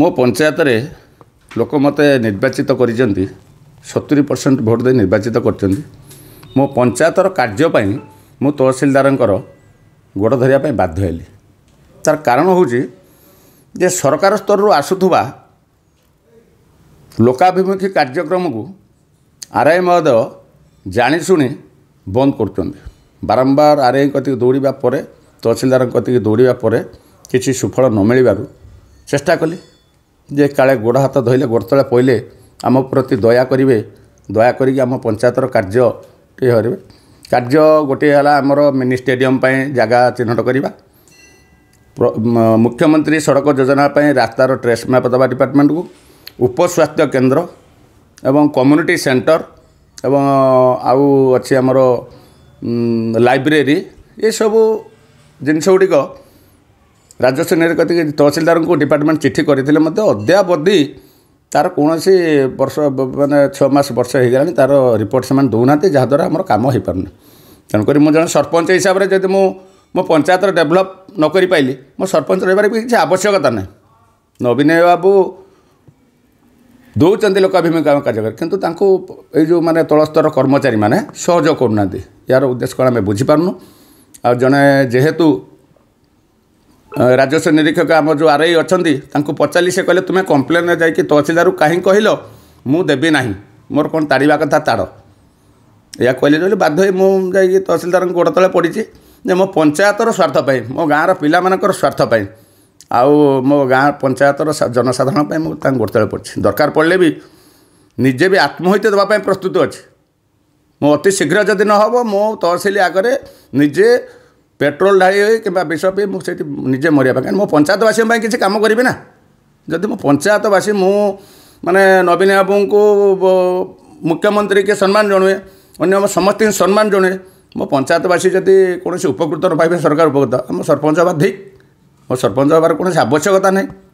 ମୋ ପଞ୍ଚାୟତରେ ଲୋକ ମୋତେ ନିର୍ବାଚିତ କରିଛନ୍ତି ସତୁରି ପରସେଣ୍ଟ ଭୋଟ୍ ଦେଇ ନିର୍ବାଚିତ କରିଛନ୍ତି ମୋ ପଞ୍ଚାୟତର କାର୍ଯ୍ୟ ପାଇଁ ମୁଁ ତହସିଲଦାରଙ୍କର ଗୋଡ଼ ଧରିବା ପାଇଁ ବାଧ୍ୟ ହେଲି ତାର କାରଣ ହେଉଛି ଯେ ସରକାର ସ୍ତରରୁ ଆସୁଥିବା ଲୋକାଭିମୁଖୀ କାର୍ଯ୍ୟକ୍ରମକୁ ଆର୍ ଆଇ ମହୋଦୟ ଜାଣିଶୁଣି ବନ୍ଦ କରୁଛନ୍ତି ବାରମ୍ବାର ଆର୍ ଆଇ କତିକି ଦୌଡ଼ିବା ପରେ ତହସିଲଦାରଙ୍କ କତିକି ଦୌଡ଼ିବା ପରେ କିଛି ସୁଫଳ ନ ମିଳିବାରୁ ଚେଷ୍ଟା କଲି ଯେ କାଳେ ଗୋଡ଼ ହାତ ଧୋଇଲେ ଗୋଡ଼ ତଳେ ପଇଲେ ଆମ ପ୍ରତି ଦୟା କରିବେ ଦୟା କରିକି ଆମ ପଞ୍ଚାୟତର କାର୍ଯ୍ୟ ଟିକେ କରିବେ କାର୍ଯ୍ୟ ଗୋଟିଏ ହେଲା ଆମର ମିନି ଷ୍ଟାଡ଼ିୟମ୍ ପାଇଁ ଜାଗା ଚିହ୍ନଟ କରିବା ମୁଖ୍ୟମନ୍ତ୍ରୀ ସଡ଼କ ଯୋଜନା ପାଇଁ ରାସ୍ତାର ଟ୍ରେସ୍ ମ୍ୟାପ୍ ଦେବା ଡିପାର୍ଟମେଣ୍ଟକୁ ଉପସ୍ୱାସ୍ଥ୍ୟ କେନ୍ଦ୍ର ଏବଂ କମ୍ୟୁନିଟି ସେଣ୍ଟର ଏବଂ ଆଉ ଅଛି ଆମର ଲାଇବ୍ରେରୀ ଏସବୁ ଜିନିଷ ଗୁଡ଼ିକ ରାଜ୍ୟ ସେନାରେ କତିକି ତହସିଲଦାରଙ୍କୁ ଡିପାର୍ଟମେଣ୍ଟ ଚିଠି କରିଥିଲେ ମଧ୍ୟ ଅଦ୍ୟାବଧି ତା'ର କୌଣସି ବର୍ଷ ମାନେ ଛଅ ମାସ ବର୍ଷ ହେଇଗଲାଣି ତା'ର ରିପୋର୍ଟ ସେମାନେ ଦେଉନାହାନ୍ତି ଯାହାଦ୍ୱାରା ଆମର କାମ ହେଇପାରୁନି ତେଣୁକରି ମୁଁ ଜଣେ ସରପଞ୍ଚ ହିସାବରେ ଯଦି ମୁଁ ମୋ ପଞ୍ଚାୟତର ଡେଭଲପ୍ ନ କରିପାରିଲି ମୋ ସରପଞ୍ଚ ରହିବାର ବି କିଛି ଆବଶ୍ୟକତା ନାହିଁ ନବୀନ ବାବୁ ଦେଉଛନ୍ତି ଲୋକାଭିମୁଖୀ ଆମ କାର୍ଯ୍ୟକାରୀ କିନ୍ତୁ ତାଙ୍କୁ ଏଇ ଯେଉଁ ମାନେ ତଳସ୍ତର କର୍ମଚାରୀମାନେ ସହଯୋଗ କରୁନାହାନ୍ତି ଏହାର ଉଦ୍ଦେଶ୍ୟ କ'ଣ ଆମେ ବୁଝିପାରୁନୁ ଆଉ ଜଣେ ଯେହେତୁ ରାଜସ୍ୱ ନିରୀକ୍ଷକ ଆମର ଯେଉଁ ଆର୍ ଆଇ ଅଛନ୍ତି ତାଙ୍କୁ ପଚାରିଲି ସେ କହିଲେ ତୁମେ କମ୍ପ୍ଲେନ୍ରେ ଯାଇକି ତହସିଲଦାରକୁ କାହିଁ କହିଲ ମୁଁ ଦେବି ନାହିଁ ମୋର କ'ଣ ତାଡ଼ିବା କଥା ତାଡ଼ ଏହା କହିଲେ ବୋଲି ବାଧ୍ୟ ହୋଇ ମୁଁ ଯାଇକି ତହସିଲଦାରଙ୍କ ଗୋଡ଼ ତଳେ ପଡ଼ିଛି ଯେ ମୋ ପଞ୍ଚାୟତର ସ୍ୱାର୍ଥ ପାଇଁ ମୋ ଗାଁର ପିଲାମାନଙ୍କର ସ୍ୱାର୍ଥ ପାଇଁ ଆଉ ମୋ ଗାଁ ପଞ୍ଚାୟତର ଜନସାଧାରଣ ପାଇଁ ମୁଁ ତାଙ୍କ ଗୋଡ଼ ତଳେ ପଡ଼ିଛି ଦରକାର ପଡ଼ିଲେ ବି ନିଜେ ବି ଆତ୍ମହତ୍ୟା ଦେବା ପାଇଁ ପ୍ରସ୍ତୁତ ଅଛି ମୁଁ ଅତି ଶୀଘ୍ର ଯଦି ନହେବ ମୁଁ ତହସିଲ ଆଗରେ ନିଜେ ପେଟ୍ରୋଲ ଢାଳି ହୋଇ କିମ୍ବା ବିଷ ପିଇ ମୁଁ ସେଇଠି ନିଜେ ମରିବା ପାଇଁ କାହିଁକି ମୁଁ ପଞ୍ଚାୟତବାସୀଙ୍କ ପାଇଁ କିଛି କାମ କରିବି ନା ଯଦି ମୁଁ ପଞ୍ଚାୟତବାସୀ ମୁଁ ମାନେ ନବୀନ ବାବୁଙ୍କୁ ମୁଖ୍ୟମନ୍ତ୍ରୀକି ସମ୍ମାନ ଜଣୁଏ ଅନ୍ୟ ସମସ୍ତଙ୍କୁ ସମ୍ମାନ ଜଣୁଏ ମୋ ପଞ୍ଚାୟତବାସୀ ଯଦି କୌଣସି ଉପକୃତ ନ ପାଇବେ ସରକାର ଉପକୃତ ଆମ ସରପଞ୍ଚ ହେବା ଠିକ୍ ମୋ ସରପଞ୍ଚ ହେବାର କୌଣସି ଆବଶ୍ୟକତା ନାହିଁ